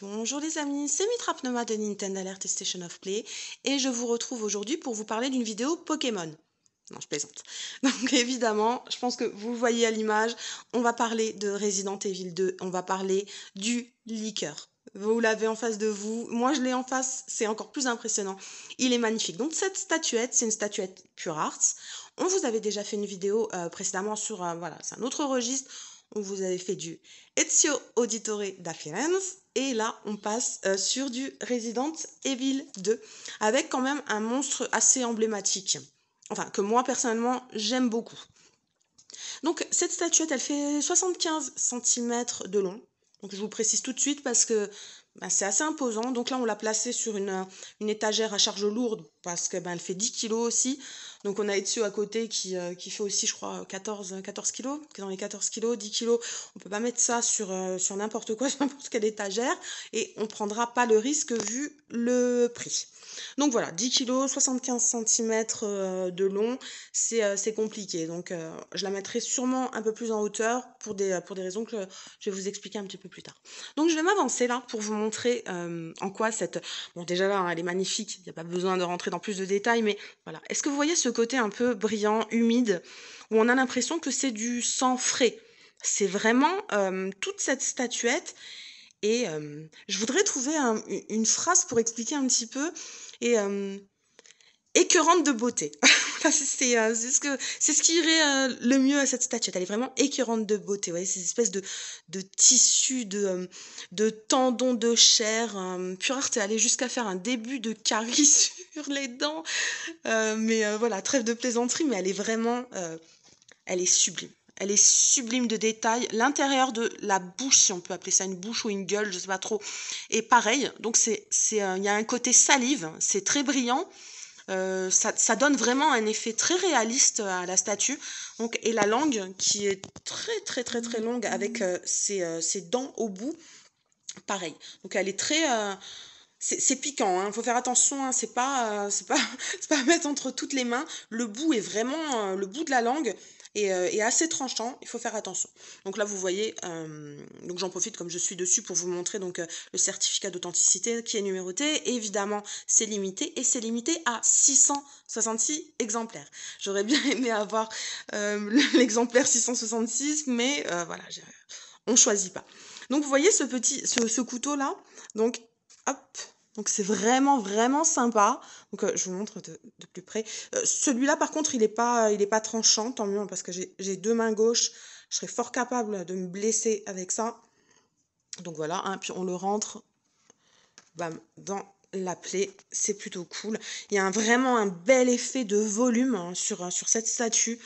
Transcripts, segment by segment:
Bonjour les amis, c'est Mitra Pneuma de Nintendo Alert et Station of Play et je vous retrouve aujourd'hui pour vous parler d'une vidéo Pokémon. Non, je plaisante. Donc évidemment, je pense que vous voyez à l'image, on va parler de Resident Evil 2, on va parler du liqueur. Vous l'avez en face de vous, moi je l'ai en face, c'est encore plus impressionnant. Il est magnifique. Donc cette statuette, c'est une statuette Pure Arts. On vous avait déjà fait une vidéo euh, précédemment sur, euh, voilà, c'est un autre registre où vous avez fait du Ezio Auditore da Firenze. Et là, on passe euh, sur du Resident Evil 2, avec quand même un monstre assez emblématique. Enfin, que moi, personnellement, j'aime beaucoup. Donc, cette statuette, elle fait 75 cm de long. Donc, je vous précise tout de suite parce que bah, c'est assez imposant. Donc là, on l'a placé sur une, euh, une, étagère à charge lourde parce qu'elle bah, ben, fait 10 kg aussi. Donc on a Etsu à côté euh, qui, fait aussi, je crois, 14, 14 kg. Dans les 14 kg, 10 kg, on ne peut pas mettre ça sur, euh, sur n'importe quoi, sur n'importe quelle étagère. Et on ne prendra pas le risque vu le prix. Donc voilà, 10 kg, 75 cm de long, c'est compliqué. Donc je la mettrai sûrement un peu plus en hauteur pour des, pour des raisons que je vais vous expliquer un petit peu plus tard. Donc je vais m'avancer là pour vous euh, en quoi cette... Bon déjà là, hein, elle est magnifique, il n'y a pas besoin de rentrer dans plus de détails, mais voilà. Est-ce que vous voyez ce côté un peu brillant, humide, où on a l'impression que c'est du sang frais C'est vraiment euh, toute cette statuette. Et euh, je voudrais trouver une phrase pour expliquer un petit peu. Et écœurante de beauté. Euh, c'est ce, qui irait euh, le mieux à cette statue, Elle est vraiment écœurante de beauté. Vous voyez, ces espèces de, de tissus, de, euh, tendons de chair. pure art, elle est jusqu'à faire un début de carie sur les dents. mais voilà, trêve de plaisanterie, mais elle est vraiment. elle est sublime. Elle est sublime de détails. L'intérieur de la bouche, si on peut appeler ça une bouche ou une gueule, je sais pas trop, est pareil. Donc c'est, il y a un côté salive, c'est très brillant, euh, ça, donne vraiment un effet très réaliste à la statue. Donc, et la langue qui est très très très très longue avec euh, ses, euh, ses, dents au bout, pareil. Donc elle est très c'est piquant, il hein. faut faire attention, hein. c'est pas, euh, pas, pas mettre entre toutes les mains. Le bout est vraiment, euh, le bout de la langue euh, est, assez tranchant, il faut faire attention. Donc là, vous voyez, donc j'en profite comme je suis dessus pour vous montrer donc le certificat d'authenticité qui est numéroté. Évidemment, c'est limité et c'est limité à 666 exemplaires. J'aurais bien aimé avoir l'exemplaire 666, mais voilà, on choisit pas. Donc vous voyez ce petit, ce couteau là, donc hop, donc c'est vraiment vraiment sympa. Donc euh, je vous montre de, plus près. Euh, celui-là par contre il n'est pas il est pas tranchant tant mieux hein, parce que j'ai deux mains gauches. Je serais fort capable de me blesser avec ça. Donc voilà. Hein, puis on le rentre bam dans la plaie. C'est plutôt cool. Il y a vraiment un bel effet de volume hein, sur euh, sur cette statue.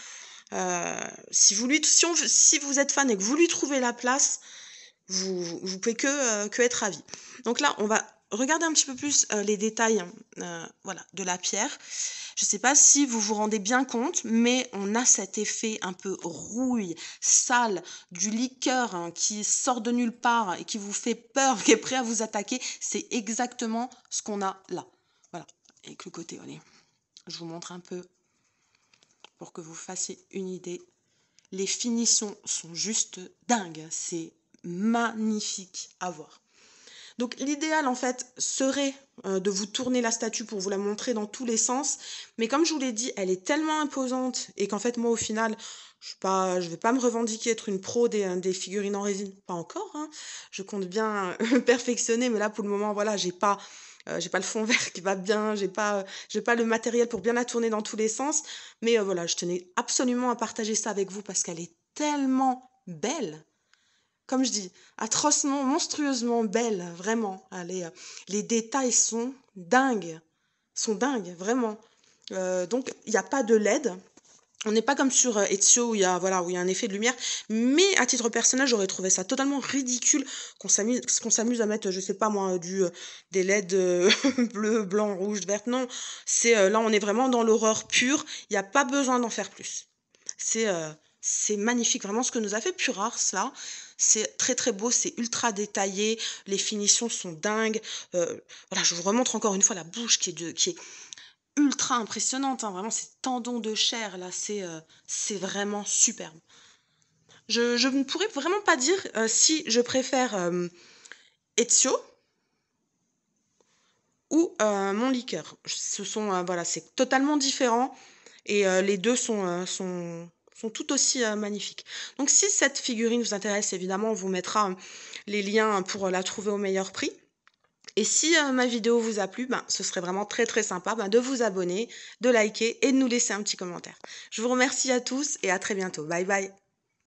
si vous lui si, si vous êtes fan et que vous lui trouvez la place vous, vous, pouvez que, que être ravi. Donc là, on va regardez un petit peu plus euh, les détails euh, voilà, de la pierre. Je ne sais pas si vous vous rendez bien compte, mais on a cet effet un peu rouille, sale, du liqueur hein, qui sort de nulle part et qui vous fait peur, qui est prêt à vous attaquer. C'est exactement ce qu'on a là. Voilà, avec le côté, allez, je vous montre un peu pour que vous fassiez une idée. Les finitions sont juste dingues, c'est magnifique à voir. Donc l'idéal en fait serait euh, de vous tourner la statue pour vous la montrer dans tous les sens, mais comme je vous l'ai dit, elle est tellement imposante et qu'en fait moi au final, je suis pas, je vais pas me revendiquer être une pro des, des figurines en résine, pas encore. Hein. Je compte bien euh, perfectionner, mais là pour le moment voilà, j'ai pas euh, j'ai pas le fond vert qui va bien, j'ai pas, j'ai pas le matériel pour bien la tourner dans tous les sens. Mais voilà, je tenais absolument à partager ça avec vous parce qu'elle est tellement belle comme je dis, atrocement, monstrueusement belle, vraiment. Ah, les, euh, les détails sont dingues, sont dingues, vraiment. Euh, donc, il n'y a pas de LED. On n'est pas comme sur euh, Ezio où il y a voilà il y a un effet de lumière, mais à titre personnel j'aurais trouvé ça totalement ridicule qu'on s'amuse qu'on s'amuse à mettre je sais pas moi du des LED bleu blanc rouge vert non c'est là on est vraiment dans l'horreur pure il n'y a pas besoin d'en faire plus c'est magnifique vraiment ce que nous a fait Purars là c'est très très beau, c'est ultra détaillé, les finitions sont dingues. Euh, voilà, je vous remontre encore une fois la bouche qui est, qui est ultra impressionnante. Hein. vraiment, ces tendons de chair là, c'est euh, vraiment superbe. Je, ne pourrais vraiment pas dire euh, si je préfère Ezio ou mon liqueur. Ce sont voilà, c'est totalement différent et les deux sont, sont sont tout aussi euh, magnifiques. Donc si cette figurine vous intéresse, évidemment, on vous mettra euh, les liens pour euh, la trouver au meilleur prix. Et si ma vidéo vous a plu, ben, ce serait vraiment très très sympa ben, de vous abonner, de liker et de nous laisser un petit commentaire. Je vous remercie à tous et à très bientôt. Bye bye